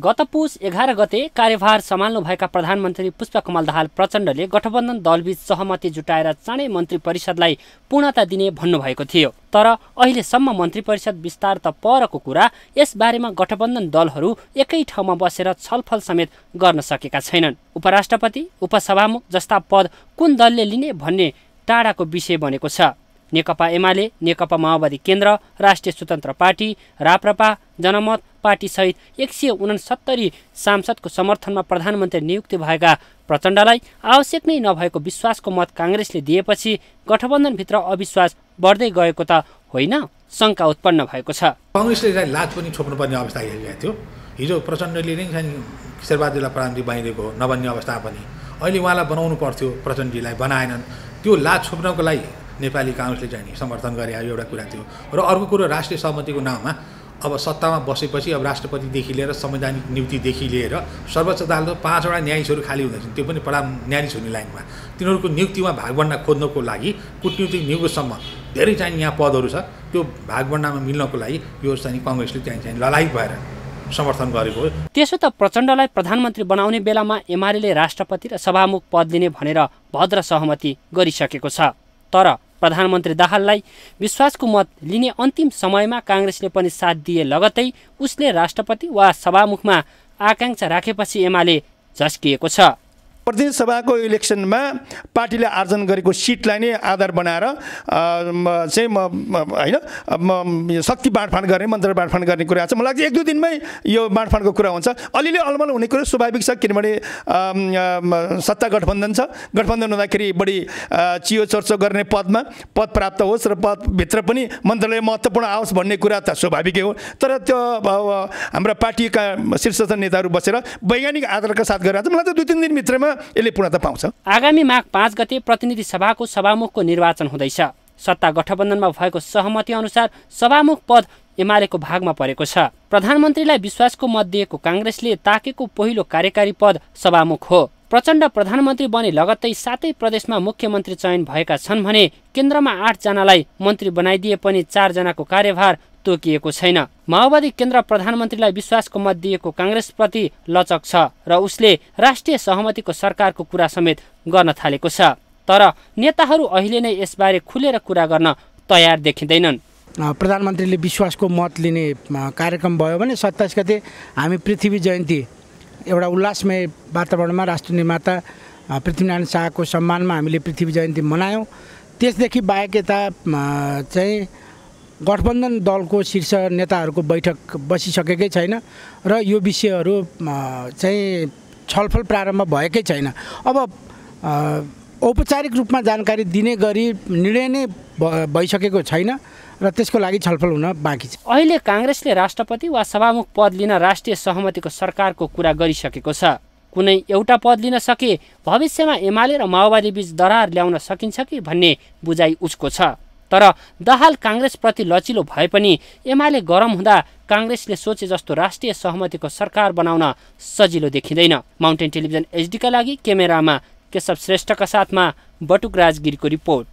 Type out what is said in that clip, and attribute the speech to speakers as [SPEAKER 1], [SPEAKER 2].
[SPEAKER 1] गत पुष एघार गते कार्यभार सम्हाल्नुभएका प्रधानमन्त्री पुष्पकमल दाहाल प्रचण्डले गठबन्धन दलबीच सहमति जुटाएर चाँडै मन्त्री परिषदलाई पूर्णता दिने भन्नुभएको थियो तर अहिलेसम्म मन्त्री परिषद विस्तार त परको कुरा यसबारेमा गठबन्धन दलहरू एकै ठाउँमा बसेर छलफल समेत गर्न सकेका छैनन् उपराष्ट्रपति उपसभामुख जस्ता पद कुन दलले लिने भन्ने टाढाको विषय बनेको छ नेकपा एमाले नेकपा माओवादी केन्द्र राष्ट्रिय स्वतन्त्र पार्टी राप्रपा जनमत पार्टीसहित एक सय उनसत्तरी सांसदको समर्थनमा प्रधानमन्त्री नियुक्ति भएका प्रचण्डलाई आवश्यक नै नभएको विश्वासको मत काङ्ग्रेसले दिएपछि गठबन्धनभित्र अविश्वास बढ्दै गएको त होइन शङ्का उत्पन्न भएको छ
[SPEAKER 2] कङ्ग्रेसले लाज पनि छोप्नुपर्ने अवस्था आइरहेको थियो हिजो प्रचण्डले नै किशोरबहादुरलाई शेरबहादुरलाई प्रधानमन्त्री बनाइदिएको नबन्ने अवस्था पनि अहिले उहाँलाई बनाउनु पर्थ्यो प्रचण्डीलाई बनाएनन् त्यो लाज छोप्नको लागि नेपाली काङ्ग्रेसले चाहिँ नि समर्थन गरे एउटा कुरा थियो र अर्को कुरो राष्ट्रिय सहमतिको नाममा अब सत्तामा बसेपछि अब राष्ट्रपतिदेखि लिएर संवैधानिक नियुक्तिदेखि लिएर सर्वोच्च अदालतमा पाँचवटा न्यायाधीशहरू खाली हुँदैछन् त्यो पनि प्रधान न्यायाधीश हुने लाइनमा तिनीहरूको नियुक्तिमा भागभन्डा खोज्नको लागि कुटनीतिक नियुक्तसम्म धेरै चाहिँ यहाँ पदहरू छ त्यो भागभन्डामा मिल्नको लागि यो चाहिँ कङ्ग्रेसले त्यहाँ चाहिँ ललायत भएर समर्थन गरेको हो
[SPEAKER 1] त्यसो त प्रचण्डलाई प्रधानमन्त्री बनाउने बेलामा एमाले राष्ट्रपति र सभामुख पद दिने भनेर भद्र सहमति गरिसकेको छ तर प्रधानमन्त्री दाहाललाई विश्वासको मत लिने अन्तिम समयमा काङ्ग्रेसले पनि साथ दिए लगतै उसले राष्ट्रपति वा सभामुखमा आकाङ्क्षा राखेपछि एमाले झस्किएको छ प्रतिनिधि सभाको
[SPEAKER 3] इलेक्सनमा पार्टीले आर्जन गरेको सिटलाई नै आधार बनाएर चाहिँ म होइन शक्ति बाँडफाँड गर्ने मन्त्र बाँडफाँड गर्ने कुरा छ मलाई चाहिँ एक दुई दिनमै यो बाँडफाँडको कुरा हुन्छ अलिअलि अलमल हुने कुरो स्वाभाविक छ किनभने सत्ता गठबन्धन छ गठबन्धन हुँदाखेरि बढी चियो चर्चो गर्ने पदमा पद प्राप्त होस् र पदभित्र पनि मन्त्रालय महत्त्वपूर्ण आओस् भन्ने कुरा त स्वाभाविकै हो तर त्यो हाम्रा पार्टीका शीर्षस्थ नेताहरू बसेर वैज्ञानिक आधारका साथ गरिरहेको छ मलाई त दुई तिन दिनभित्रमा यसले पूर्णता पाउँछ
[SPEAKER 1] आगामी माघ पाँच गते प्रतिनिधि सभाको सभामुखको निर्वाचन हुँदैछ सत्ता गठबन्धनमा भएको सहमति अनुसार सभामुख पद एमालेको भागमा परेको छ प्रधानमन्त्रीलाई विश्वासको मत दिएको काङ्ग्रेसले ताकेको पहिलो कार्यकारी पद सभामुख हो प्रचण्ड प्रधानमन्त्री बने लगत्तै सातै प्रदेशमा मुख्यमन्त्री चयन भएका छन् भने केन्द्रमा आठजनालाई मन्त्री बनाइदिए पनि चारजनाको कार्यभार तोकिएको छैन माओवादी केन्द्र प्रधानमन्त्रीलाई विश्वासको मत दिएको काङ्ग्रेसप्रति लचक छ र उसले राष्ट्रिय सहमतिको सरकारको कुरा समेत गर्न थालेको छ तर नेताहरू अहिले नै यसबारे खुलेर कुरा गर्न तयार देखिँदैनन्
[SPEAKER 4] प्रधानमन्त्रीले विश्वासको मत लिने कार्यक्रम भयो भने सत्ताइस गते हामी पृथ्वी जयन्ती एउटा उल्लासमय वातावरणमा राष्ट्र निर्माता पृथ्वीनारायण शाहको सम्मानमा हामीले पृथ्वी जयन्ती मनायौँ त्यसदेखि बाहेक यता चाहिँ गठबन्धन दलको शीर्ष नेताहरूको बैठक बसिसकेकै छैन र यो विषयहरू चाहिँ छलफल प्रारम्भ भएकै छैन अब औपचारिक रूपमा जानकारी दिने गरी निर्णय नै भइसकेको छैन र त्यसको लागि छलफल हुन बाँकी छ
[SPEAKER 1] अहिले काङ्ग्रेसले राष्ट्रपति वा सभामुख पद लिन राष्ट्रिय सहमतिको सरकारको कुरा गरिसकेको छ कुनै एउटा पद लिन सके भविष्यमा एमाले र माओवादी बीच दरार ल्याउन सकिन्छ कि भन्ने बुझाइ उसको छ तर दाहाल काङ्ग्रेसप्रति लचिलो भए पनि एमाले गरम हुँदा काङ्ग्रेसले सोचे जस्तो राष्ट्रिय सहमतिको सरकार बनाउन सजिलो देखिँदैन माउन्टेन टेलिभिजन एचडीका लागि क्यामेरामा केशव श्रेष्ठका साथमा बटुकराज गिरीको रिपोर्ट